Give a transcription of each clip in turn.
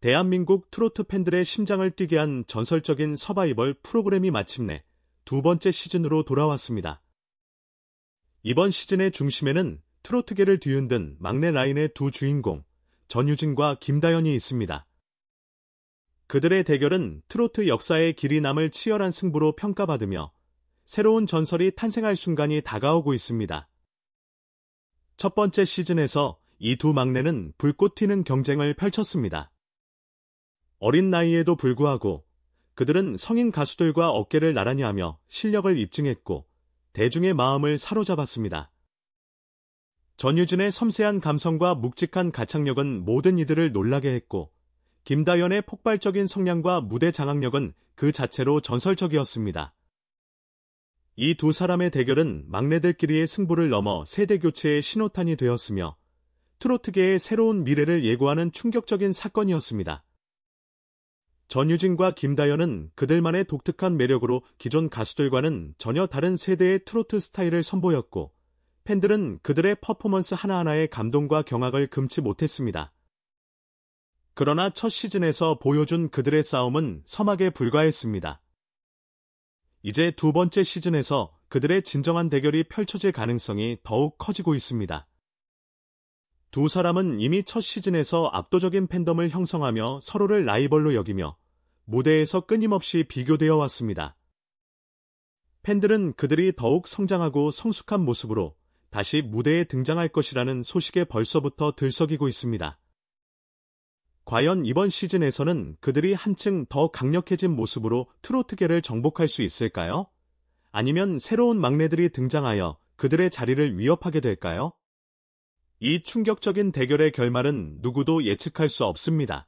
대한민국 트로트 팬들의 심장을 뛰게 한 전설적인 서바이벌 프로그램이 마침내 두 번째 시즌으로 돌아왔습니다. 이번 시즌의 중심에는 트로트계를 뒤흔든 막내 라인의 두 주인공, 전유진과 김다연이 있습니다. 그들의 대결은 트로트 역사의 길이 남을 치열한 승부로 평가받으며 새로운 전설이 탄생할 순간이 다가오고 있습니다. 첫 번째 시즌에서 이 두 막내는 불꽃 튀는 경쟁을 펼쳤습니다. 어린 나이에도 불구하고 그들은 성인 가수들과 어깨를 나란히 하며 실력을 입증했고 대중의 마음을 사로잡았습니다. 전유진의 섬세한 감성과 묵직한 가창력은 모든 이들을 놀라게 했고 김다연의 폭발적인 성량과 무대 장악력은 그 자체로 전설적이었습니다. 이 두 사람의 대결은 막내들끼리의 승부를 넘어 세대 교체의 신호탄이 되었으며 트로트계의 새로운 미래를 예고하는 충격적인 사건이었습니다. 전유진과 김다연은 그들만의 독특한 매력으로 기존 가수들과는 전혀 다른 세대의 트로트 스타일을 선보였고 팬들은 그들의 퍼포먼스 하나하나의 감동과 경악을 금치 못했습니다. 그러나 첫 시즌에서 보여준 그들의 싸움은 서막에 불과했습니다. 이제 두 번째 시즌에서 그들의 진정한 대결이 펼쳐질 가능성이 더욱 커지고 있습니다. 두 사람은 이미 첫 시즌에서 압도적인 팬덤을 형성하며 서로를 라이벌로 여기며 무대에서 끊임없이 비교되어 왔습니다. 팬들은 그들이 더욱 성장하고 성숙한 모습으로 다시 무대에 등장할 것이라는 소식에 벌써부터 들썩이고 있습니다. 과연 이번 시즌에서는 그들이 한층 더 강력해진 모습으로 트로트계를 정복할 수 있을까요? 아니면 새로운 막내들이 등장하여 그들의 자리를 위협하게 될까요? 이 충격적인 대결의 결말은 누구도 예측할 수 없습니다.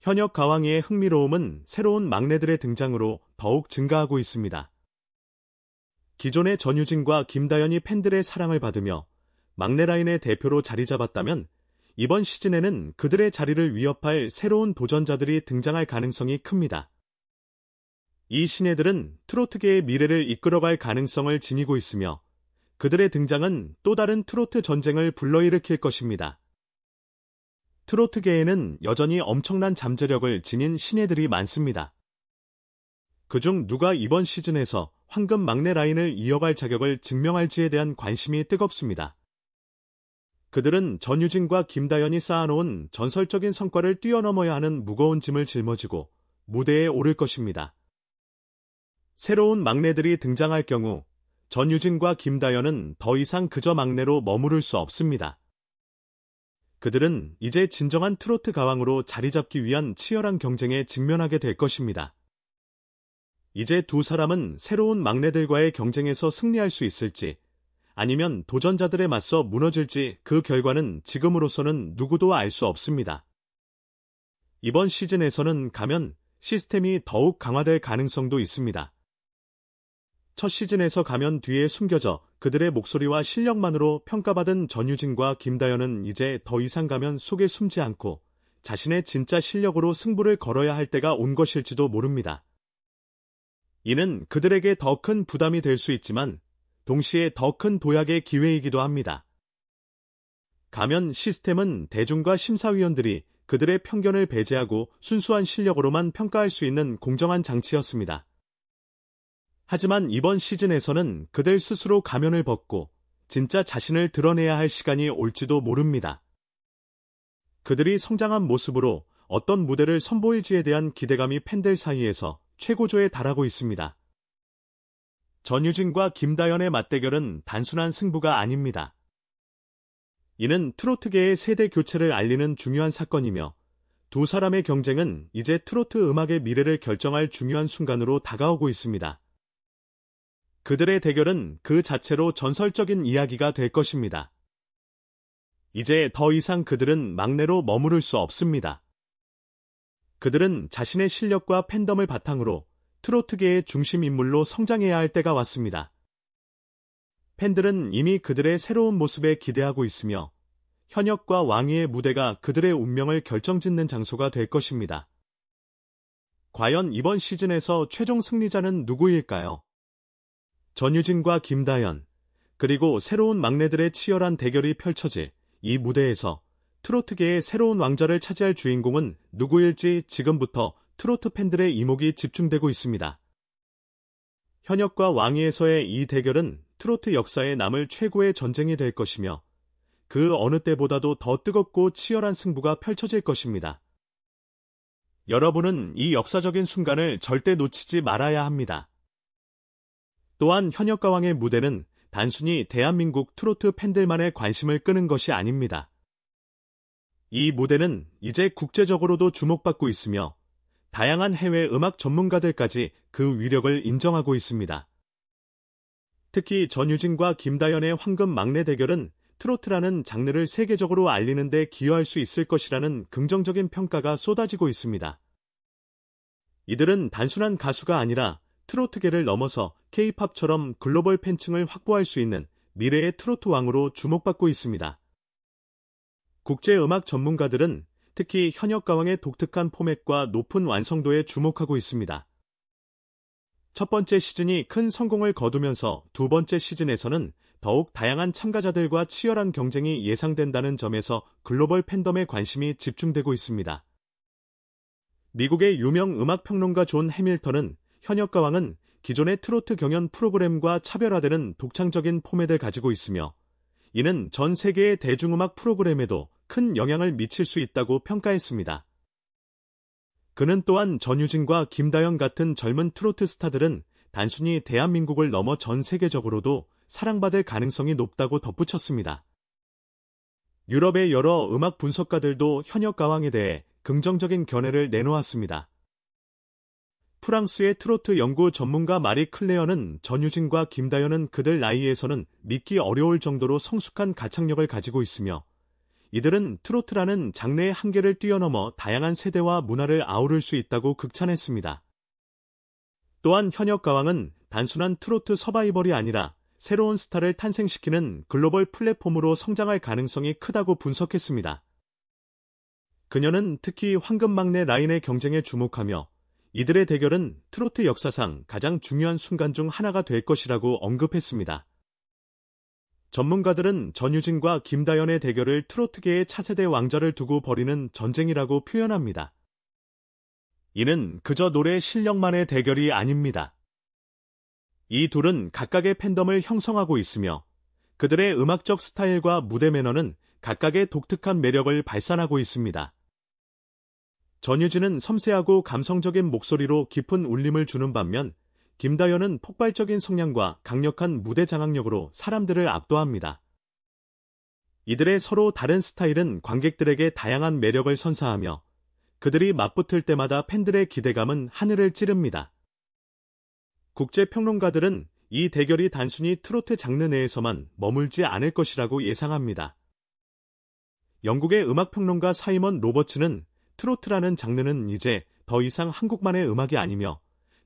현역 가왕의 흥미로움은 새로운 막내들의 등장으로 더욱 증가하고 있습니다. 기존의 전유진과 김다연이 팬들의 사랑을 받으며 막내 라인의 대표로 자리 잡았다면 이번 시즌에는 그들의 자리를 위협할 새로운 도전자들이 등장할 가능성이 큽니다. 이 신예들은 트로트계의 미래를 이끌어갈 가능성을 지니고 있으며 그들의 등장은 또 다른 트로트 전쟁을 불러일으킬 것입니다. 트로트계에는 여전히 엄청난 잠재력을 지닌 신예들이 많습니다. 그중 누가 이번 시즌에서 황금 막내 라인을 이어갈 자격을 증명할지에 대한 관심이 뜨겁습니다. 그들은 전유진과 김다연이 쌓아놓은 전설적인 성과를 뛰어넘어야 하는 무거운 짐을 짊어지고 무대에 오를 것입니다. 새로운 막내들이 등장할 경우 전유진과 김다연은 더 이상 그저 막내로 머무를 수 없습니다. 그들은 이제 진정한 트로트 가왕으로 자리 잡기 위한 치열한 경쟁에 직면하게 될 것입니다. 이제 두 사람은 새로운 막내들과의 경쟁에서 승리할 수 있을지 아니면 도전자들에 맞서 무너질지 그 결과는 지금으로서는 누구도 알 수 없습니다. 이번 시즌에서는 가면 시스템이 더욱 강화될 가능성도 있습니다. 첫 시즌에서 가면 뒤에 숨겨져 그들의 목소리와 실력만으로 평가받은 전유진과 김다현은 이제 더 이상 가면 속에 숨지 않고 자신의 진짜 실력으로 승부를 걸어야 할 때가 온 것일지도 모릅니다. 이는 그들에게 더 큰 부담이 될 수 있지만 동시에 더 큰 도약의 기회이기도 합니다. 가면 시스템은 대중과 심사위원들이 그들의 편견을 배제하고 순수한 실력으로만 평가할 수 있는 공정한 장치였습니다. 하지만 이번 시즌에서는 그들 스스로 가면을 벗고 진짜 자신을 드러내야 할 시간이 올지도 모릅니다. 그들이 성장한 모습으로 어떤 무대를 선보일지에 대한 기대감이 팬들 사이에서 최고조에 달하고 있습니다. 전유진과 김다연의 맞대결은 단순한 승부가 아닙니다. 이는 트로트계의 세대 교체를 알리는 중요한 사건이며 두 사람의 경쟁은 이제 트로트 음악의 미래를 결정할 중요한 순간으로 다가오고 있습니다. 그들의 대결은 그 자체로 전설적인 이야기가 될 것입니다. 이제 더 이상 그들은 막내로 머무를 수 없습니다. 그들은 자신의 실력과 팬덤을 바탕으로 트로트계의 중심 인물로 성장해야 할 때가 왔습니다. 팬들은 이미 그들의 새로운 모습에 기대하고 있으며 현역과 왕위의 무대가 그들의 운명을 결정짓는 장소가 될 것입니다. 과연 이번 시즌에서 최종 승리자는 누구일까요? 전유진과 김다연, 그리고 새로운 막내들의 치열한 대결이 펼쳐질 이 무대에서 트로트계의 새로운 왕자를 차지할 주인공은 누구일지 지금부터 트로트 팬들의 이목이 집중되고 있습니다. 현역과 왕위에서의 이 대결은 트로트 역사에 남을 최고의 전쟁이 될 것이며 그 어느 때보다도 더 뜨겁고 치열한 승부가 펼쳐질 것입니다. 여러분은 이 역사적인 순간을 절대 놓치지 말아야 합니다. 또한 현역 가왕의 무대는 단순히 대한민국 트로트 팬들만의 관심을 끄는 것이 아닙니다. 이 무대는 이제 국제적으로도 주목받고 있으며 다양한 해외 음악 전문가들까지 그 위력을 인정하고 있습니다. 특히 전유진과 김다연의 황금 막내 대결은 트로트라는 장르를 세계적으로 알리는 데 기여할 수 있을 것이라는 긍정적인 평가가 쏟아지고 있습니다. 이들은 단순한 가수가 아니라 트로트계를 넘어서 K-팝처럼 글로벌 팬층을 확보할 수 있는 미래의 트로트 왕으로 주목받고 있습니다. 국제 음악 전문가들은 특히 현역 가왕의 독특한 포맷과 높은 완성도에 주목하고 있습니다. 첫 번째 시즌이 큰 성공을 거두면서 두 번째 시즌에서는 더욱 다양한 참가자들과 치열한 경쟁이 예상된다는 점에서 글로벌 팬덤의 관심이 집중되고 있습니다. 미국의 유명 음악평론가 존 해밀턴은 현역 가왕은 기존의 트로트 경연 프로그램과 차별화되는 독창적인 포맷을 가지고 있으며 이는 전 세계의 대중음악 프로그램에도 큰 영향을 미칠 수 있다고 평가했습니다. 그는 또한 전유진과 김다영 같은 젊은 트로트 스타들은 단순히 대한민국을 넘어 전 세계적으로도 사랑받을 가능성이 높다고 덧붙였습니다. 유럽의 여러 음악 분석가들도 현역 가왕에 대해 긍정적인 견해를 내놓았습니다. 프랑스의 트로트 연구 전문가 마리 클레어는 전유진과 김다현은 그들 나이에서는 믿기 어려울 정도로 성숙한 가창력을 가지고 있으며 이들은 트로트라는 장르의 한계를 뛰어넘어 다양한 세대와 문화를 아우를 수 있다고 극찬했습니다. 또한 현역 가왕은 단순한 트로트 서바이벌이 아니라 새로운 스타를 탄생시키는 글로벌 플랫폼으로 성장할 가능성이 크다고 분석했습니다. 그녀는 특히 황금 막내 라인의 경쟁에 주목하며 이들의 대결은 트로트 역사상 가장 중요한 순간 중 하나가 될 것이라고 언급했습니다. 전문가들은 전유진과 김다연의 대결을 트로트계의 차세대 왕자를 두고 벌이는 전쟁이라고 표현합니다. 이는 그저 노래 실력만의 대결이 아닙니다. 이 둘은 각각의 팬덤을 형성하고 있으며 그들의 음악적 스타일과 무대 매너는 각각의 독특한 매력을 발산하고 있습니다. 전유진은 섬세하고 감성적인 목소리로 깊은 울림을 주는 반면 김다연은 폭발적인 성량과 강력한 무대 장악력으로 사람들을 압도합니다. 이들의 서로 다른 스타일은 관객들에게 다양한 매력을 선사하며 그들이 맞붙을 때마다 팬들의 기대감은 하늘을 찌릅니다. 국제 평론가들은 이 대결이 단순히 트로트 장르 내에서만 머물지 않을 것이라고 예상합니다. 영국의 음악평론가 사이먼 로버츠는 트로트라는 장르는 이제 더 이상 한국만의 음악이 아니며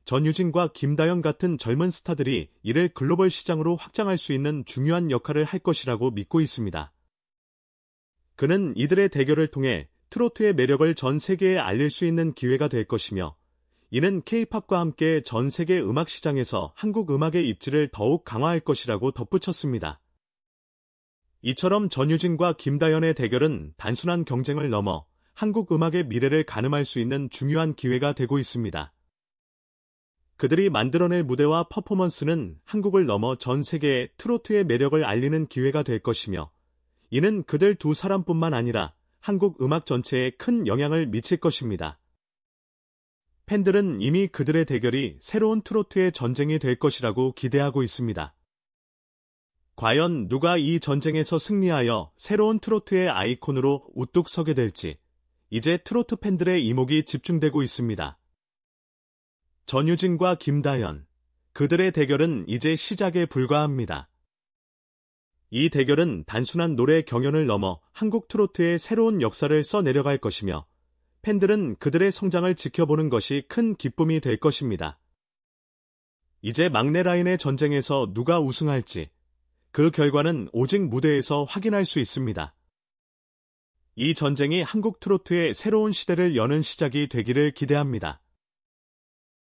전유진과 김다연 같은 젊은 스타들이 이를 글로벌 시장으로 확장할 수 있는 중요한 역할을 할 것이라고 믿고 있습니다. 그는 이들의 대결을 통해 트로트의 매력을 전 세계에 알릴 수 있는 기회가 될 것이며 이는 케이팝과 함께 전 세계 음악 시장에서 한국 음악의 입지를 더욱 강화할 것이라고 덧붙였습니다. 이처럼 전유진과 김다연의 대결은 단순한 경쟁을 넘어 한국 음악의 미래를 가늠할 수 있는 중요한 기회가 되고 있습니다. 그들이 만들어낼 무대와 퍼포먼스는 한국을 넘어 전 세계에 트로트의 매력을 알리는 기회가 될 것이며 이는 그들 두 사람뿐만 아니라 한국 음악 전체에 큰 영향을 미칠 것입니다. 팬들은 이미 그들의 대결이 새로운 트로트의 전쟁이 될 것이라고 기대하고 있습니다. 과연 누가 이 전쟁에서 승리하여 새로운 트로트의 아이콘으로 우뚝 서게 될지 이제 트로트 팬들의 이목이 집중되고 있습니다. 전유진과 김다연, 그들의 대결은 이제 시작에 불과합니다. 이 대결은 단순한 노래 경연을 넘어 한국 트로트의 새로운 역사를 써내려갈 것이며 팬들은 그들의 성장을 지켜보는 것이 큰 기쁨이 될 것입니다. 이제 막내 라인의 전쟁에서 누가 우승할지 그 결과는 오직 무대에서 확인할 수 있습니다. 이 전쟁이 한국 트로트의 새로운 시대를 여는 시작이 되기를 기대합니다.